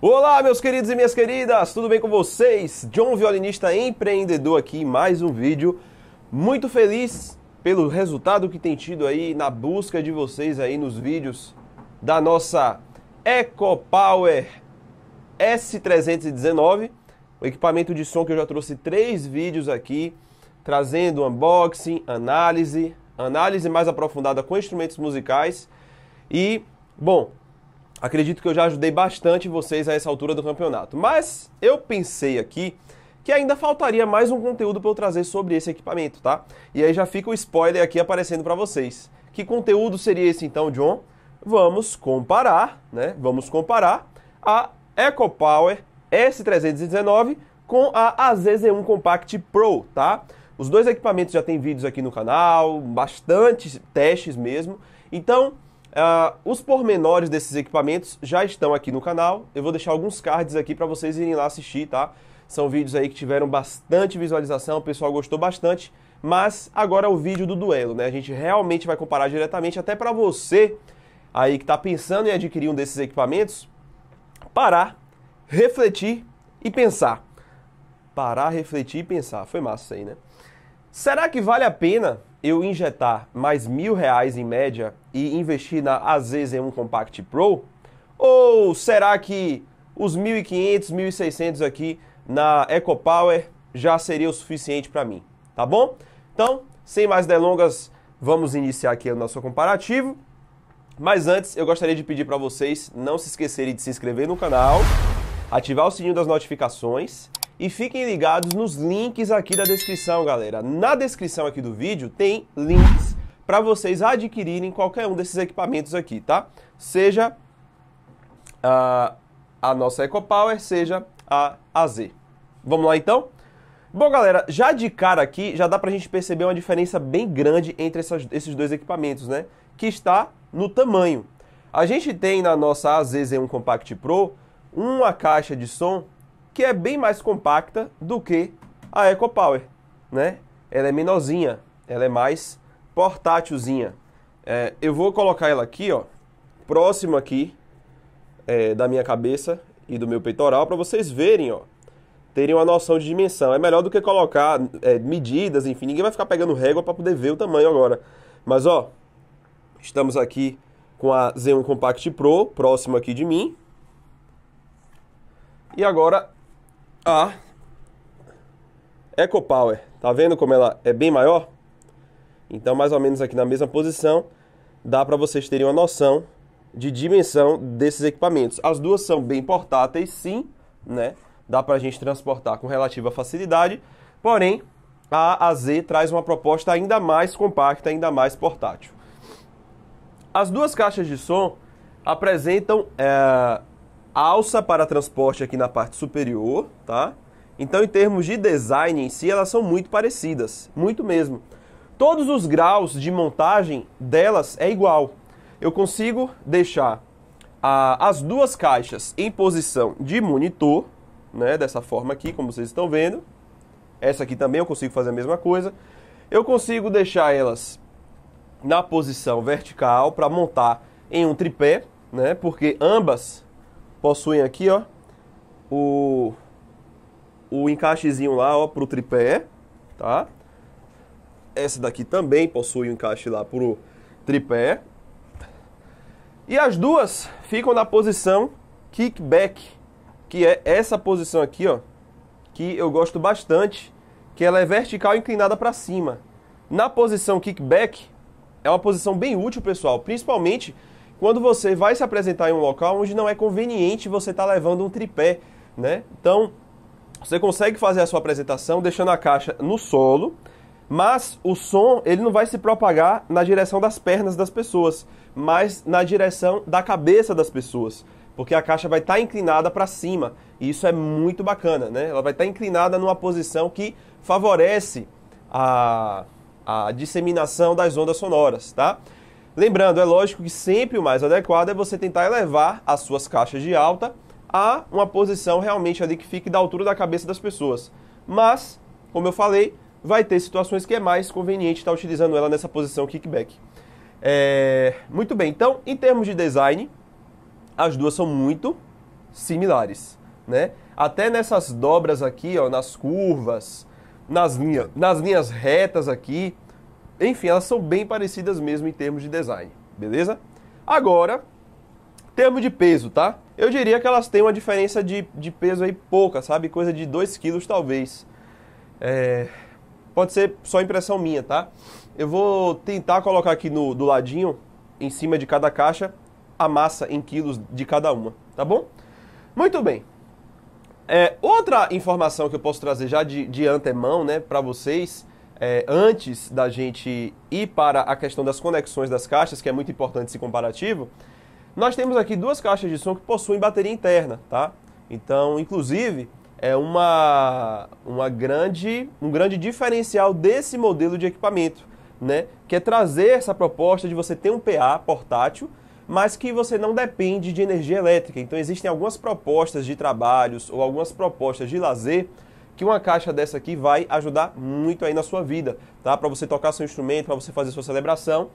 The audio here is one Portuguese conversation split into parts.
Olá, meus queridos e minhas queridas, tudo bem com vocês? John Violinista Empreendedor aqui, mais um vídeo. Muito feliz pelo resultado que tem tido aí na busca de vocês aí nos vídeos da nossa EcoPower S319, o equipamento de som que eu já trouxe três vídeos aqui, trazendo unboxing, análise, análise mais aprofundada com instrumentos musicais e, bom, Acredito que eu já ajudei bastante vocês a essa altura do campeonato. Mas eu pensei aqui que ainda faltaria mais um conteúdo para eu trazer sobre esse equipamento, tá? E aí já fica o spoiler aqui aparecendo para vocês. Que conteúdo seria esse então, John? Vamos comparar, né? Vamos comparar a EcoPower S319 com a AZZ1 Compact Pro, tá? Os dois equipamentos já têm vídeos aqui no canal, bastante testes mesmo. Então, Uh, os pormenores desses equipamentos já estão aqui no canal. Eu vou deixar alguns cards aqui para vocês irem lá assistir, tá? São vídeos aí que tiveram bastante visualização, o pessoal gostou bastante. Mas agora é o vídeo do duelo, né? A gente realmente vai comparar diretamente, até para você aí que está pensando em adquirir um desses equipamentos, parar, refletir e pensar. Parar, refletir e pensar. Foi massa isso aí, né? Será que vale a pena eu injetar mais mil reais em média e investir na azz 1 Compact Pro? Ou será que os 1.500, 1.600 aqui na EcoPower já seria o suficiente para mim? Tá bom? Então, sem mais delongas, vamos iniciar aqui o nosso comparativo. Mas antes, eu gostaria de pedir para vocês não se esquecerem de se inscrever no canal, ativar o sininho das notificações e fiquem ligados nos links aqui da descrição, galera. Na descrição aqui do vídeo tem links para vocês adquirirem qualquer um desses equipamentos aqui, tá? Seja a, a nossa EcoPower, seja a AZ. Vamos lá então? Bom, galera, já de cara aqui, já dá pra gente perceber uma diferença bem grande entre essas, esses dois equipamentos, né? Que está no tamanho. A gente tem na nossa AZ-Z1 Compact Pro uma caixa de som que é bem mais compacta do que a Eco Power, né? Ela é menorzinha, ela é mais portátilzinha. É, eu vou colocar ela aqui, ó, próximo aqui é, da minha cabeça e do meu peitoral para vocês verem, ó, terem uma noção de dimensão. É melhor do que colocar é, medidas, enfim, ninguém vai ficar pegando régua para poder ver o tamanho agora. Mas ó, estamos aqui com a Z1 Compact Pro próximo aqui de mim. E agora a Eco Power. Tá vendo como ela é bem maior? Então, mais ou menos aqui na mesma posição, dá para vocês terem uma noção de dimensão desses equipamentos. As duas são bem portáteis, sim, né? Dá para a gente transportar com relativa facilidade, porém a AZ traz uma proposta ainda mais compacta, ainda mais portátil. As duas caixas de som apresentam é, alça para transporte aqui na parte superior, tá? Então, em termos de design em si, elas são muito parecidas, muito mesmo. Todos os graus de montagem delas é igual. Eu consigo deixar a, ah, as duas caixas em posição de monitor, né, dessa forma aqui, como vocês estão vendo. Essa aqui também eu consigo fazer a mesma coisa. Eu consigo deixar elas na posição vertical para montar em um tripé, né, porque ambas possuem aqui, ó, o, o encaixezinho lá, ó, pro tripé, tá? Essa daqui também possui um encaixe lá pro tripé. E as duas ficam na posição kickback, que é essa posição aqui, ó, que eu gosto bastante, que ela é vertical inclinada para cima. Na posição kickback, é uma posição bem útil, pessoal, principalmente quando você vai se apresentar em um local onde não é conveniente você estar tá levando um tripé, né? Então, você consegue fazer a sua apresentação deixando a caixa no solo, mas o som ele não vai se propagar na direção das pernas das pessoas, mas na direção da cabeça das pessoas, porque a caixa vai estar tá inclinada para cima e isso é muito bacana, né? Ela vai estar tá inclinada numa posição que favorece a, a disseminação das ondas sonoras, tá? Lembrando, é lógico que sempre o mais adequado é você tentar elevar as suas caixas de alta a uma posição realmente ali que fique da altura da cabeça das pessoas. Mas, como eu falei, vai ter situações que é mais conveniente estar utilizando ela nessa posição kickback. É... Muito bem, então, em termos de design, as duas são muito similares, né? Até nessas dobras aqui, ó, nas curvas, nas, linha, nas linhas retas aqui, enfim, elas são bem parecidas mesmo em termos de design, beleza? Agora, termo de peso, tá? Eu diria que elas têm uma diferença de, de peso aí pouca, sabe? Coisa de 2 quilos talvez. É... Pode ser só impressão minha, tá? Eu vou tentar colocar aqui no, do ladinho, em cima de cada caixa, a massa em quilos de cada uma, tá bom? Muito bem. É, outra informação que eu posso trazer já de, de antemão, né, para vocês, é, antes da gente ir para a questão das conexões das caixas, que é muito importante esse comparativo, nós temos aqui duas caixas de som que possuem bateria interna, tá? Então, inclusive, é uma, uma grande, um grande diferencial desse modelo de equipamento, né? Que é trazer essa proposta de você ter um PA portátil, mas que você não depende de energia elétrica. Então, existem algumas propostas de trabalhos ou algumas propostas de lazer que uma caixa dessa aqui vai ajudar muito aí na sua vida, tá? Para você tocar seu instrumento, para você fazer sua celebração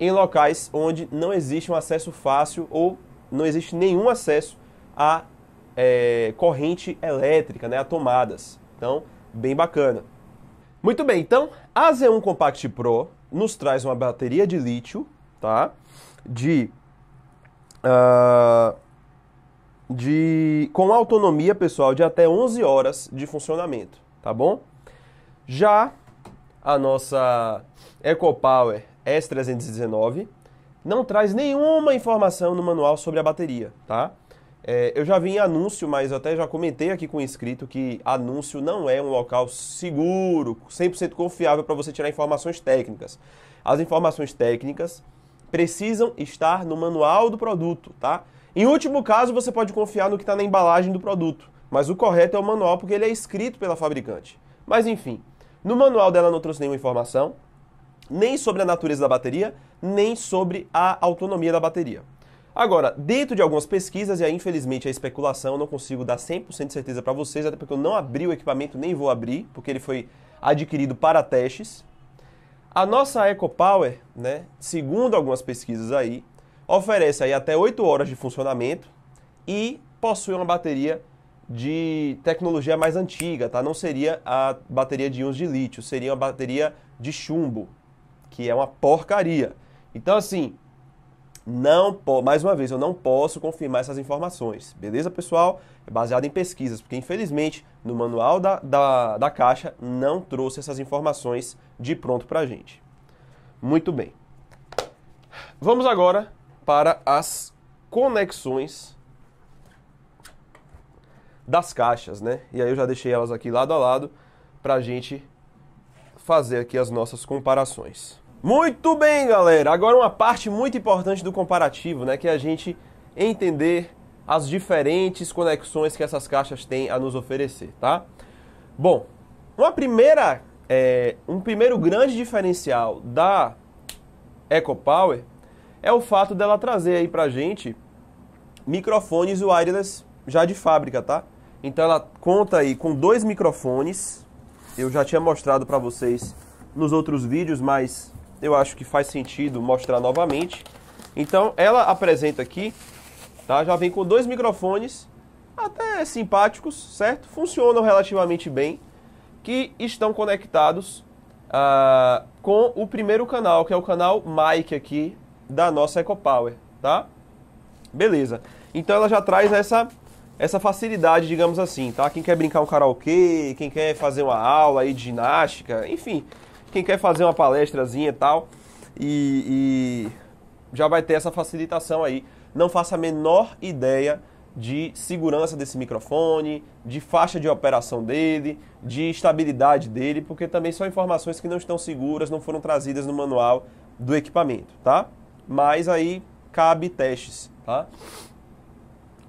em locais onde não existe um acesso fácil ou não existe nenhum acesso a é, corrente elétrica, né, a tomadas. Então, bem bacana. Muito bem, então a Z1 Compact Pro nos traz uma bateria de lítio, tá? De uh, de com autonomia pessoal de até 11 horas de funcionamento, tá bom? Já a nossa EcoPower S319 não traz nenhuma informação no manual sobre a bateria, tá? É, eu já vi em anúncio, mas até já comentei aqui com o inscrito que anúncio não é um local seguro, 100% confiável para você tirar informações técnicas. As informações técnicas precisam estar no manual do produto, tá? Em último caso, você pode confiar no que está na embalagem do produto, mas o correto é o manual porque ele é escrito pela fabricante. Mas enfim, no manual dela não trouxe nenhuma informação, nem sobre a natureza da bateria, nem sobre a autonomia da bateria. Agora, dentro de algumas pesquisas, e aí infelizmente é especulação, eu não consigo dar 100% de certeza para vocês, até porque eu não abri o equipamento, nem vou abrir, porque ele foi adquirido para testes. A nossa EcoPower, né, segundo algumas pesquisas aí, oferece aí até 8 horas de funcionamento e possui uma bateria de tecnologia mais antiga, tá? Não seria a bateria de íons de lítio, seria uma bateria de chumbo, que é uma porcaria. Então assim, não, mais uma vez, eu não posso confirmar essas informações, beleza, pessoal? É baseado em pesquisas, porque infelizmente no manual da, da, da caixa não trouxe essas informações de pronto pra gente. Muito bem. Vamos agora para as conexões das caixas, né? E aí eu já deixei elas aqui lado a lado para a gente fazer aqui as nossas comparações. Muito bem, galera! Agora uma parte muito importante do comparativo, né? Que é a gente entender as diferentes conexões que essas caixas têm a nos oferecer, tá? Bom, uma primeira, é, um primeiro grande diferencial da EcoPower é o fato dela trazer aí pra gente microfones wireless já de fábrica, tá? Então ela conta aí com dois microfones. Eu já tinha mostrado para vocês nos outros vídeos, mas eu acho que faz sentido mostrar novamente. Então ela apresenta aqui, tá? Já vem com dois microfones até simpáticos, certo? Funcionam relativamente bem, que estão conectados uh, com o primeiro canal, que é o canal Mike aqui da nossa EcoPower, tá? Beleza. Então ela já traz essa essa facilidade, digamos assim, tá? Quem quer brincar um karaokê, quem quer fazer uma aula aí de ginástica, enfim, quem quer fazer uma palestrazinha e tal, e, e já vai ter essa facilitação aí. Não faça a menor ideia de segurança desse microfone, de faixa de operação dele, de estabilidade dele, porque também são informações que não estão seguras, não foram trazidas no manual do equipamento, tá? mas aí cabe testes, tá?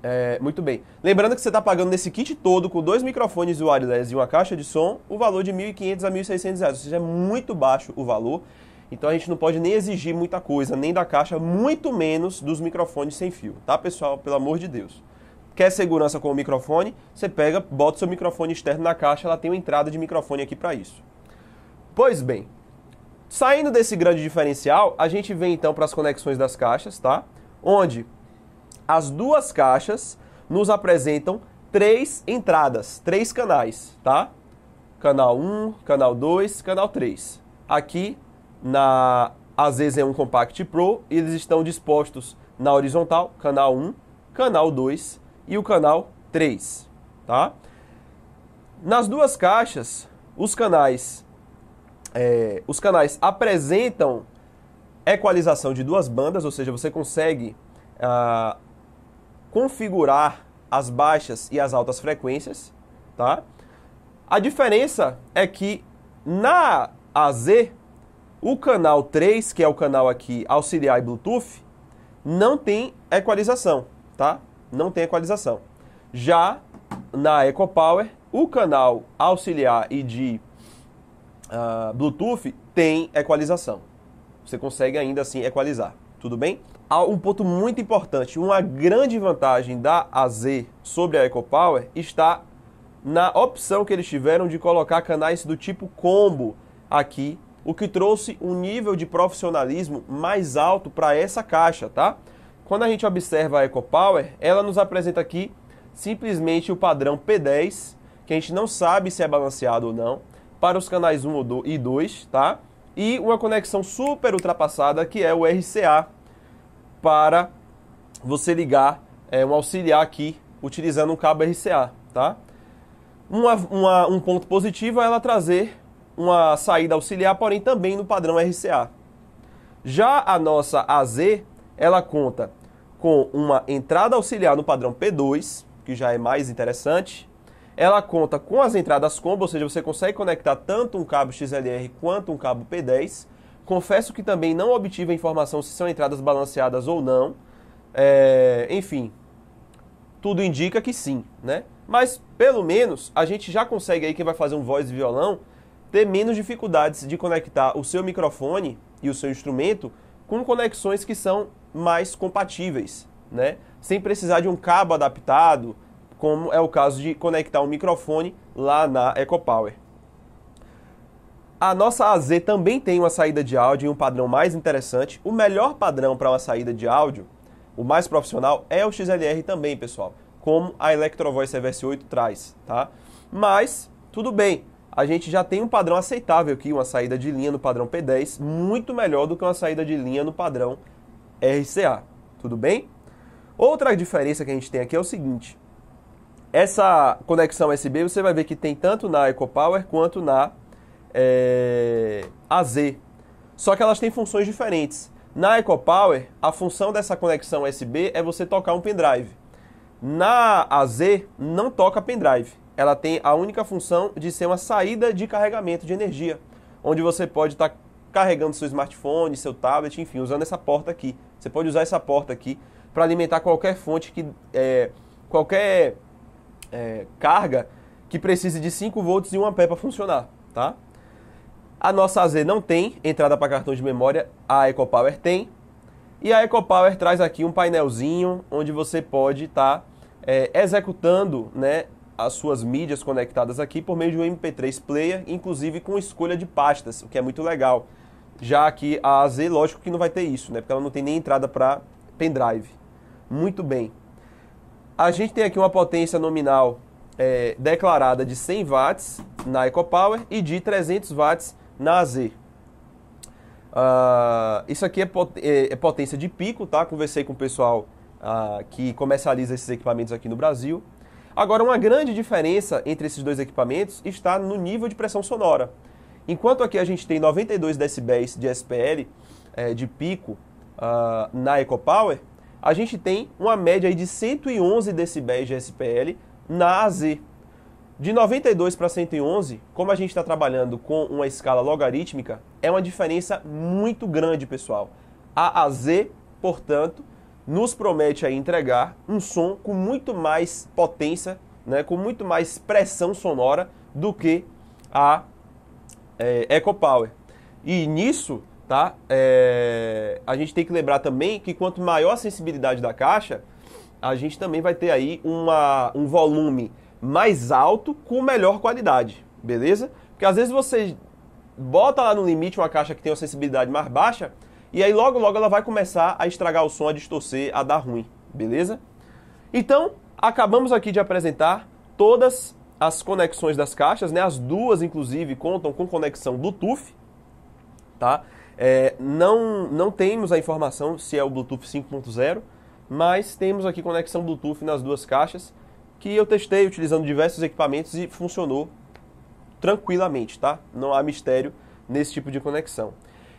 É, muito bem. Lembrando que você está pagando nesse kit todo, com dois microfones wireless e uma caixa de som, o valor de R$ 1.500 a R$ 1.600, ou seja, é muito baixo o valor. Então a gente não pode nem exigir muita coisa, nem da caixa, muito menos dos microfones sem fio, tá pessoal? Pelo amor de Deus. Quer segurança com o microfone? Você pega, bota seu microfone externo na caixa, ela tem uma entrada de microfone aqui para isso. Pois bem, Saindo desse grande diferencial, a gente vem então para as conexões das caixas, tá? Onde as duas caixas nos apresentam três entradas, três canais, tá? Canal 1, canal 2, canal 3. Aqui na às 1 é Compact Pro, eles estão dispostos na horizontal, canal 1, canal 2 e o canal 3, tá? Nas duas caixas, os canais é, os canais apresentam equalização de duas bandas, ou seja, você consegue ah, configurar as baixas e as altas frequências, tá? A diferença é que na AZ, o canal 3, que é o canal aqui auxiliar e Bluetooth, não tem equalização, tá? Não tem equalização. Já na EcoPower, o canal auxiliar e de uh, Bluetooth tem equalização. Você consegue ainda assim equalizar, tudo bem? Há ah, um ponto muito importante, uma grande vantagem da AZ sobre a EcoPower está na opção que eles tiveram de colocar canais do tipo combo aqui, o que trouxe um nível de profissionalismo mais alto para essa caixa, tá? Quando a gente observa a EcoPower, ela nos apresenta aqui simplesmente o padrão P10, que a gente não sabe se é balanceado ou não para os canais 1 e 2, tá? E uma conexão super ultrapassada que é o RCA para você ligar é, um auxiliar aqui utilizando um cabo RCA, tá? Uma, uma, um ponto positivo é ela trazer uma saída auxiliar, porém também no padrão RCA. Já a nossa AZ, ela conta com uma entrada auxiliar no padrão P2, que já é mais interessante, ela conta com as entradas combo, ou seja, você consegue conectar tanto um cabo XLR quanto um cabo P10. Confesso que também não obtive a informação se são entradas balanceadas ou não. É, enfim, tudo indica que sim, né? Mas pelo menos a gente já consegue aí quem vai fazer um voz e violão ter menos dificuldades de conectar o seu microfone e o seu instrumento com conexões que são mais compatíveis, né? Sem precisar de um cabo adaptado, como é o caso de conectar um microfone lá na EcoPower. A nossa AZ também tem uma saída de áudio e um padrão mais interessante. O melhor padrão para uma saída de áudio, o mais profissional, é o XLR também, pessoal, como a Electrovoice EVS8 traz, tá? Mas, tudo bem, a gente já tem um padrão aceitável aqui, uma saída de linha no padrão P10, muito melhor do que uma saída de linha no padrão RCA, tudo bem? Outra diferença que a gente tem aqui é o seguinte, essa conexão USB você vai ver que tem tanto na EcoPower quanto na é, eh, AZ. Só que elas têm funções diferentes. Na EcoPower, a função dessa conexão USB é você tocar um pendrive. Na AZ, não toca pendrive. Ela tem a única função de ser uma saída de carregamento de energia, onde você pode estar tá carregando seu smartphone, seu tablet, enfim, usando essa porta aqui. Você pode usar essa porta aqui para alimentar qualquer fonte que é, qualquer é, carga que precisa de 5 volts e um pé para funcionar, tá? A nossa AZ não tem entrada para cartão de memória, a EcoPower tem. E a EcoPower traz aqui um painelzinho onde você pode estar tá, é, executando né, as suas mídias conectadas aqui por meio de um MP3 player, inclusive com escolha de pastas, o que é muito legal. Já que a AZ, lógico que não vai ter isso, né? Porque ela não tem nem entrada para pendrive. Muito bem. A gente tem aqui uma potência nominal é, declarada de 100 watts na EcoPower e de 300 watts na AZ. Uh, ah, isso aqui é, pot é, é, potência de pico, tá? Conversei com o pessoal uh, que comercializa esses equipamentos aqui no Brasil. Agora, uma grande diferença entre esses dois equipamentos está no nível de pressão sonora. Enquanto aqui a gente tem 92 decibéis de SPL é, de pico uh, na EcoPower, a gente tem uma média de 111 decibéis de SPL na AZ. De 92 para 111, como a gente está trabalhando com uma escala logarítmica, é uma diferença muito grande, pessoal. A AZ, portanto, nos promete aí entregar um som com muito mais potência, né, com muito mais pressão sonora do que a é, Eco Power. E nisso tá? É, a gente tem que lembrar também que quanto maior a sensibilidade da caixa, a gente também vai ter aí uma, um volume mais alto com melhor qualidade, beleza? Porque às vezes você bota lá no limite uma caixa que tem uma sensibilidade mais baixa e aí logo logo ela vai começar a estragar o som, a distorcer, a dar ruim, beleza? Então, acabamos aqui de apresentar todas as conexões das caixas, né? As duas inclusive contam com conexão Bluetooth, tá? É, não, não temos a informação se é o Bluetooth 5.0, mas temos aqui conexão Bluetooth nas duas caixas, que eu testei utilizando diversos equipamentos e funcionou tranquilamente, tá? Não há mistério nesse tipo de conexão.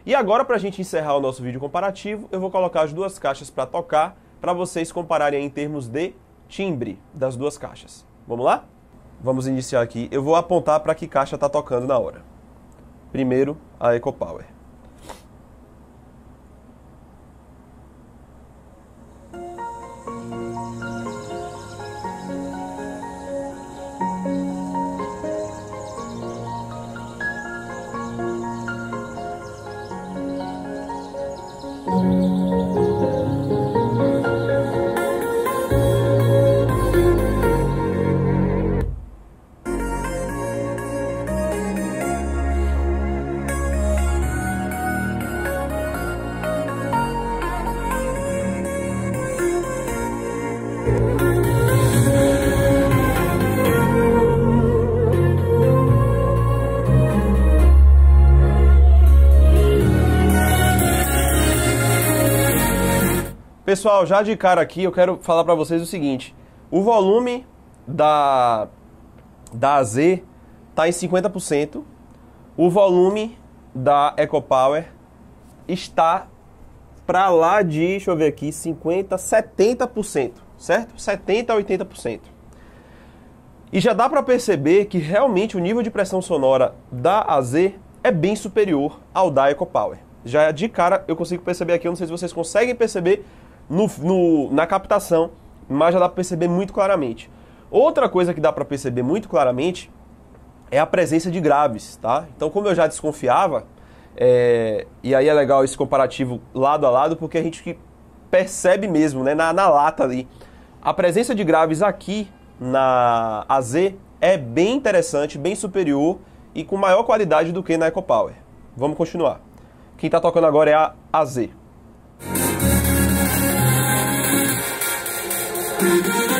E agora, para a gente encerrar o nosso vídeo comparativo, eu vou colocar as duas caixas para tocar, para vocês compararem em termos de timbre das duas caixas. Vamos lá? Vamos iniciar aqui. Eu vou apontar para que caixa está tocando na hora. Primeiro, a EcoPower Thank you. Pessoal, já de cara aqui eu quero falar para vocês o seguinte: o volume da da AZ tá em 50%, o volume da EcoPower está para lá de, deixa eu ver aqui, 50, 70%, certo? 70 a 80%. E já dá para perceber que realmente o nível de pressão sonora da AZ é bem superior ao da EcoPower. Já de cara eu consigo perceber aqui, eu não sei se vocês conseguem perceber, no, no, na captação, mas já dá para perceber muito claramente. Outra coisa que dá para perceber muito claramente é a presença de graves, tá? Então, como eu já desconfiava, é, e aí é legal esse comparativo lado a lado, porque a gente percebe mesmo, né, na, na lata ali. A presença de graves aqui na AZ é bem interessante, bem superior e com maior qualidade do que na EcoPower. Vamos continuar. Quem está tocando agora é a AZ. Thank you.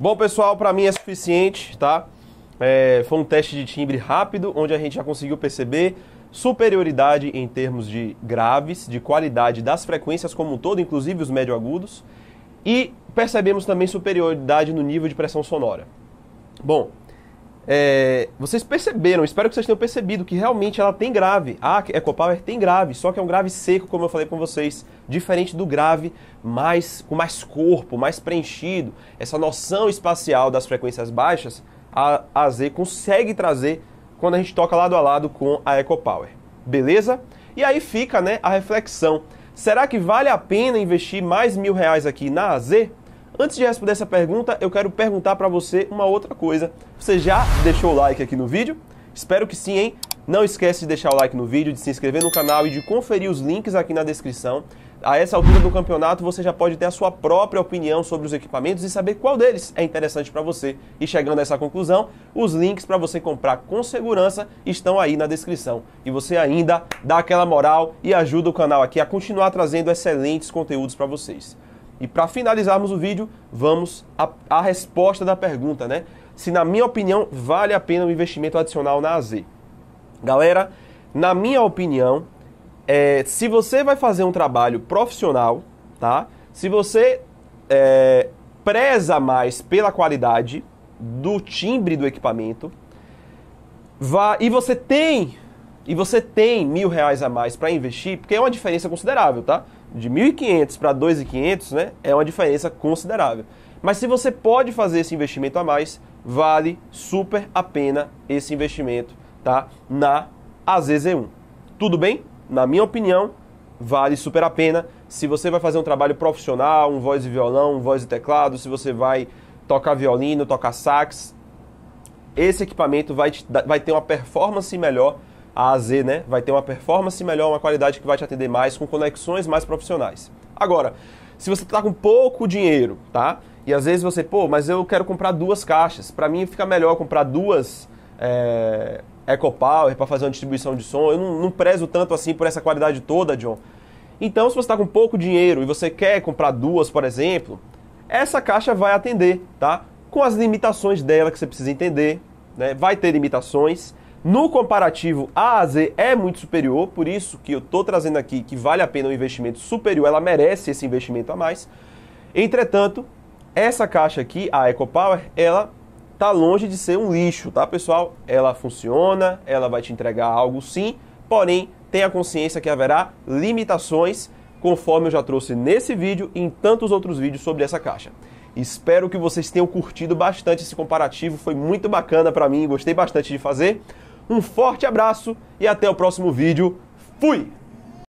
Bom, pessoal, para mim é suficiente, tá? É, foi um teste de timbre rápido, onde a gente já conseguiu perceber superioridade em termos de graves, de qualidade das frequências como um todo, inclusive os médio agudos, e percebemos também superioridade no nível de pressão sonora. Bom, é, vocês perceberam, espero que vocês tenham percebido que realmente ela tem grave. A Ecopower tem grave, só que é um grave seco, como eu falei com vocês, diferente do grave mais com mais corpo, mais preenchido. Essa noção espacial das frequências baixas, a AZ consegue trazer quando a gente toca lado a lado com a Ecopower. Beleza? E aí fica né, a reflexão. Será que vale a pena investir mais mil reais aqui na AZ? Antes de responder essa pergunta, eu quero perguntar para você uma outra coisa. Você já deixou o like aqui no vídeo? Espero que sim, hein? Não esquece de deixar o like no vídeo, de se inscrever no canal e de conferir os links aqui na descrição. A essa altura do campeonato, você já pode ter a sua própria opinião sobre os equipamentos e saber qual deles é interessante para você. E chegando a essa conclusão, os links para você comprar com segurança estão aí na descrição. E você ainda dá aquela moral e ajuda o canal aqui a continuar trazendo excelentes conteúdos para vocês. E para finalizarmos o vídeo, vamos à resposta da pergunta, né? Se na minha opinião vale a pena o um investimento adicional na AZ. Galera, na minha opinião, é, se você vai fazer um trabalho profissional, tá? Se você é, preza mais pela qualidade do timbre do equipamento, vá, e você tem e você tem mil reais a mais para investir, porque é uma diferença considerável, tá? de 1.500 para 2.500, né, é uma diferença considerável. Mas se você pode fazer esse investimento a mais, vale super a pena esse investimento, tá? Na AZZ1. Tudo bem? Na minha opinião, vale super a pena. Se você vai fazer um trabalho profissional, um voz e violão, um voz e teclado, se você vai tocar violino, tocar sax, esse equipamento vai, vai ter uma performance melhor a a Z, né? Vai ter uma performance melhor, uma qualidade que vai te atender mais, com conexões mais profissionais. Agora, se você está com pouco dinheiro, tá? E às vezes você, pô, mas eu quero comprar duas caixas. Para mim fica melhor comprar duas é, eh, EcoPower para fazer uma distribuição de som. Eu não, não prezo tanto assim por essa qualidade toda, John. Então, se você está com pouco dinheiro e você quer comprar duas, por exemplo, essa caixa vai atender, tá? Com as limitações dela que você precisa entender, né? Vai ter limitações. No comparativo, a a Z é muito superior, por isso que eu estou trazendo aqui que vale a pena um investimento superior, ela merece esse investimento a mais. Entretanto, essa caixa aqui, a EcoPower, ela tá longe de ser um lixo, tá pessoal? Ela funciona, ela vai te entregar algo sim, porém tenha consciência que haverá limitações, conforme eu já trouxe nesse vídeo e em tantos outros vídeos sobre essa caixa. Espero que vocês tenham curtido bastante esse comparativo, foi muito bacana para mim, gostei bastante de fazer. Um forte abraço e até o próximo vídeo. Fui!